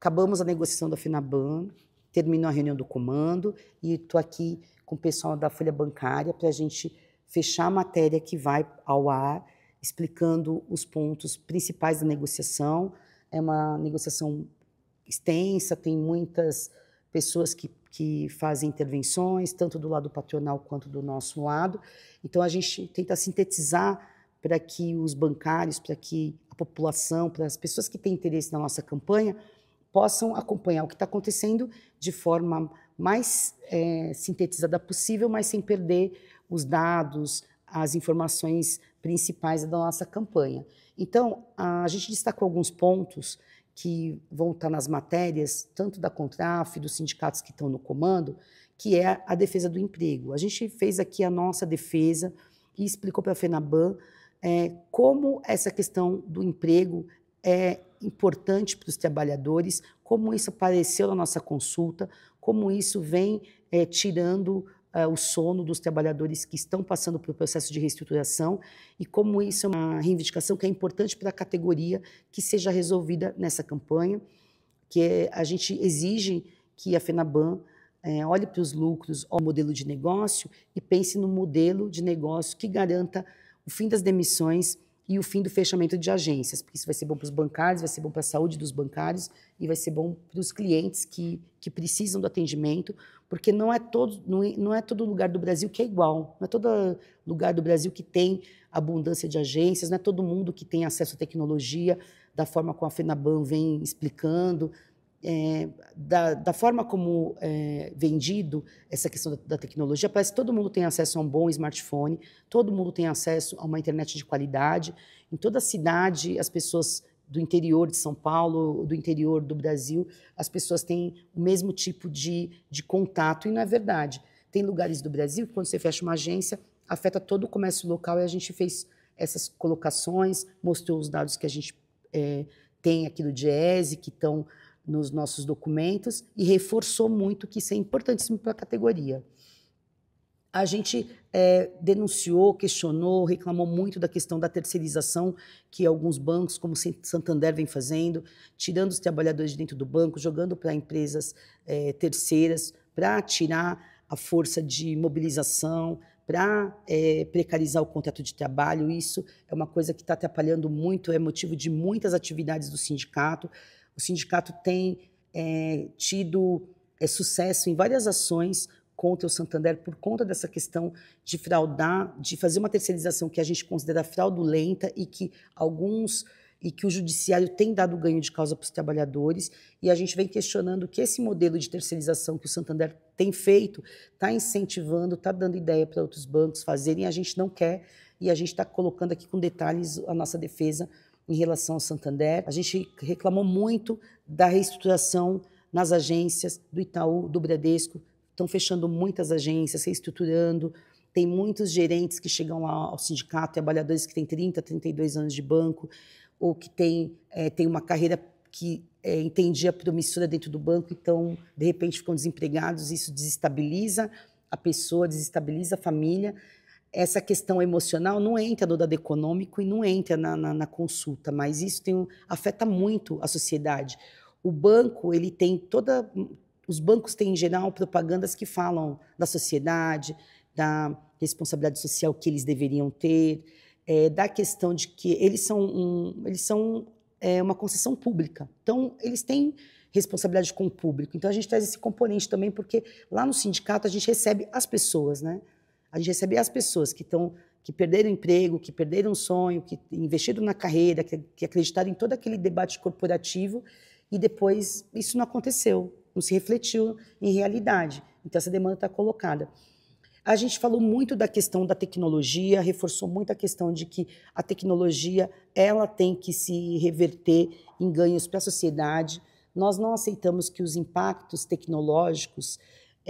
Acabamos a negociação da FINABAN, terminou a reunião do comando e estou aqui com o pessoal da Folha Bancária para a gente fechar a matéria que vai ao ar, explicando os pontos principais da negociação. É uma negociação extensa, tem muitas pessoas que, que fazem intervenções, tanto do lado patronal quanto do nosso lado. Então, a gente tenta sintetizar para que os bancários, para que a população, para as pessoas que têm interesse na nossa campanha, possam acompanhar o que está acontecendo de forma mais é, sintetizada possível, mas sem perder os dados, as informações principais da nossa campanha. Então, a gente destacou alguns pontos que vão estar tá nas matérias, tanto da Contraf, dos sindicatos que estão no comando, que é a defesa do emprego. A gente fez aqui a nossa defesa e explicou para a FENABAN é, como essa questão do emprego é importante para os trabalhadores, como isso apareceu na nossa consulta, como isso vem é, tirando é, o sono dos trabalhadores que estão passando pelo processo de reestruturação e como isso é uma reivindicação que é importante para a categoria que seja resolvida nessa campanha, que é, a gente exige que a FENABAN é, olhe para os lucros, olhe o modelo de negócio e pense no modelo de negócio que garanta o fim das demissões e o fim do fechamento de agências, porque isso vai ser bom para os bancários, vai ser bom para a saúde dos bancários e vai ser bom para os clientes que, que precisam do atendimento, porque não é, todo, é, não, é, todo lugar do Brasil que é igual, não é todo lugar do Brasil que tem abundância de agências, não é todo mundo que tem acesso à tecnologia da forma como a FENABAN vem explicando, é, da, da, forma como é vendido essa questão da, da, tecnologia, parece que todo mundo tem acesso a um bom smartphone, todo mundo tem acesso a uma internet de qualidade. Em toda a cidade, as pessoas do interior de São Paulo, do interior do Brasil, as pessoas têm o mesmo tipo de, de contato, e não é verdade. Tem lugares do Brasil que, quando você fecha uma agência, afeta todo o comércio local, e a gente fez essas colocações, mostrou os dados que a gente é, tem aqui do Diese, que estão nos nossos documentos e reforçou muito que isso é importantíssimo para a categoria. A gente é, denunciou, questionou, reclamou muito da questão da terceirização que alguns bancos, como Santander, vem fazendo, tirando os trabalhadores de dentro do banco, jogando para empresas é, terceiras, para tirar a força de mobilização, para é, precarizar o contrato de trabalho. Isso é uma coisa que está atrapalhando muito, é motivo de muitas atividades do sindicato. O sindicato tem é, tido é, sucesso em várias ações contra o Santander por conta dessa questão de fraudar, de fazer uma terceirização que a gente considera fraudulenta e que alguns e que o judiciário tem dado ganho de causa para os trabalhadores, e a gente vem questionando que esse modelo de terceirização que o Santander tem feito está incentivando, está dando ideia para outros bancos fazerem, a gente não quer, e a gente está colocando aqui com detalhes a nossa defesa em relação ao Santander. A gente reclamou muito da reestruturação nas agências do Itaú, do Bradesco. Estão fechando muitas agências, reestruturando. Tem muitos gerentes que chegam ao sindicato, trabalhadores que têm 30, 32 anos de banco, ou que têm é, eh, tem uma carreira que é, entendia promissora dentro do banco, então, de repente, ficam desempregados. Isso desestabiliza a pessoa, desestabiliza a família essa questão emocional não entra no dado econômico e não entra na, na, na consulta, mas isso tem, afeta muito a sociedade. O banco, ele tem toda. Os bancos têm, em geral, propagandas que falam da sociedade, da responsabilidade social que eles deveriam ter, é, da questão de que eles são, um, eles são é, uma concessão pública. Então, eles têm responsabilidade com o público. Então, a gente traz esse componente também, porque lá no sindicato a gente recebe as pessoas, né? A gente receber as pessoas que estão que perderam emprego, que perderam um sonho, que investiram na carreira, que, que acreditaram em todo aquele debate corporativo e depois isso não aconteceu, não se refletiu em realidade. Então essa demanda está colocada. A gente falou muito da questão da tecnologia, reforçou muito a questão de que a tecnologia ela tem que se reverter em ganhos para a sociedade. Nós não aceitamos que os impactos tecnológicos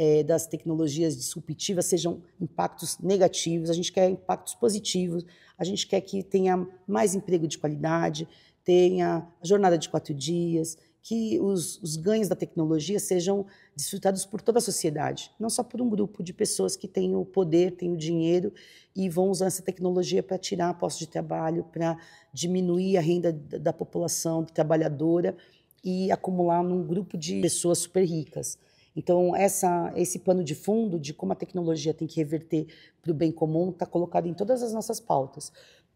é, das tecnologias disruptivas sejam impactos negativos, a gente quer impactos positivos, a gente quer que tenha mais emprego de qualidade, tenha jornada de quatro dias, que os, os, ganhos da tecnologia sejam desfrutados por toda a sociedade, não só por um grupo de pessoas que têm o poder, têm o dinheiro e vão usar essa tecnologia para tirar postos de trabalho, para diminuir a renda da população trabalhadora e acumular num grupo de pessoas super ricas. Então, essa, esse pano de fundo de como a tecnologia tem que reverter para o bem comum está colocado em todas as nossas pautas.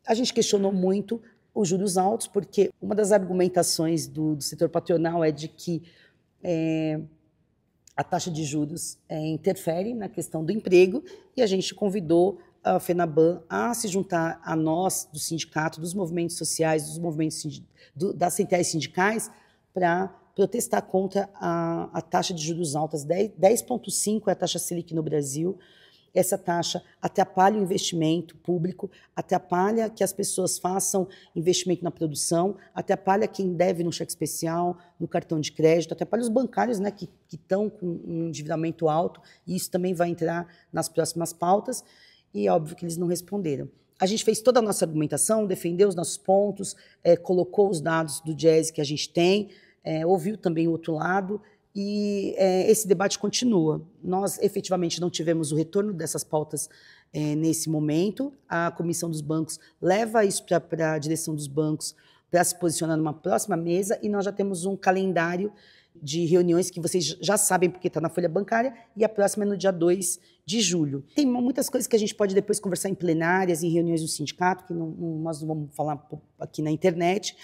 A gente questionou muito os juros altos, porque uma das argumentações do, do setor patronal é de que é, a taxa de juros é, interfere na questão do emprego, e a gente convidou a FENABAN a se juntar a nós, do sindicato, dos movimentos sociais, dos movimentos do, das centrais sindicais, para protestar contra a, a taxa de juros altas. 10,5 é a taxa Selic no Brasil. Essa taxa atrapalha o investimento público, atrapalha que as pessoas façam investimento na produção, atrapalha quem deve no cheque especial, no cartão de crédito, atrapalha os bancários né, que estão com um endividamento alto, e isso também vai entrar nas próximas pautas, e é óbvio que eles não responderam. A gente fez toda a nossa argumentação, defendeu os nossos pontos, é, colocou os dados do Jazz que a gente tem, é, ouviu também o outro lado e é, esse debate continua. Nós efetivamente não tivemos o retorno dessas pautas é, nesse momento. A comissão dos bancos leva isso para a direção dos bancos para se posicionar numa próxima mesa e nós já temos um calendário de reuniões que vocês já sabem porque está na folha bancária e a próxima é no dia 2 de julho. Tem muitas coisas que a gente pode depois conversar em plenárias, em reuniões do sindicato, que não, não, nós não vamos falar aqui na internet,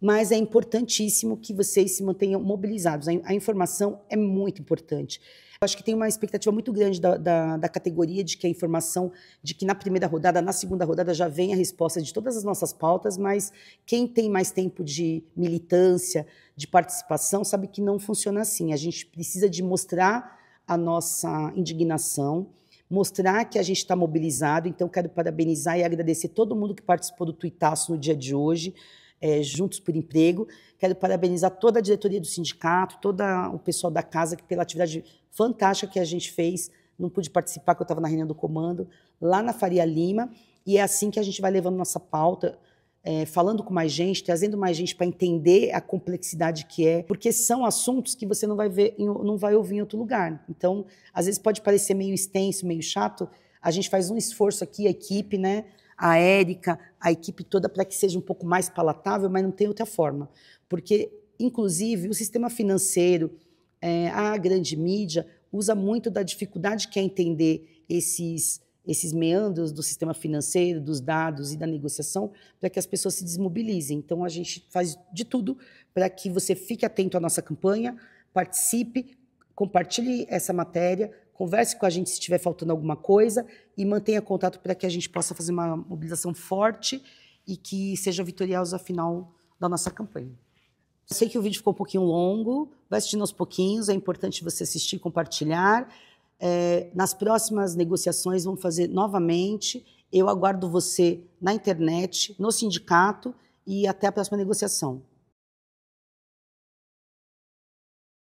mas é importantíssimo que vocês se mantenham mobilizados. A, informação é muito importante. Eu acho que tem uma expectativa muito grande da, da, da, categoria de que a informação, de que na primeira rodada, na segunda rodada, já vem a resposta de todas as nossas pautas, mas quem tem mais tempo de militância, de participação, sabe que não funciona assim. A gente precisa de mostrar a nossa indignação, mostrar que a gente está mobilizado. Então, quero parabenizar e agradecer todo mundo que participou do Tuitaço no dia de hoje é, Juntos por Emprego. Quero parabenizar toda a diretoria do sindicato, todo o pessoal da casa que pela atividade fantástica que a gente fez. Não pude participar, porque eu estava na reunião do comando, lá na Faria Lima. E é assim que a gente vai levando nossa pauta, é, falando com mais gente, trazendo mais gente para entender a complexidade que é, porque são assuntos que você não vai ver, não vai ouvir em outro lugar. Então, às vezes pode parecer meio extenso, meio chato. A gente faz um esforço aqui, a equipe, né? a Érica, a equipe toda, para que seja um pouco mais palatável, mas não tem outra forma. Porque, inclusive, o sistema financeiro, é, a grande mídia, usa muito da dificuldade que é entender esses, esses meandros do sistema financeiro, dos dados e da negociação, para que as pessoas se desmobilizem. Então, a gente faz de tudo para que você fique atento à nossa campanha, participe, compartilhe essa matéria, Converse com a gente se estiver faltando alguma coisa e mantenha contato para que a gente possa fazer uma mobilização forte e que seja vitoriosa a final da nossa campanha. Sei que o vídeo ficou um pouquinho longo, vai assistindo aos pouquinhos, é importante você assistir, compartilhar. É, nas próximas negociações, vamos fazer novamente. Eu aguardo você na internet, no sindicato e até a próxima negociação.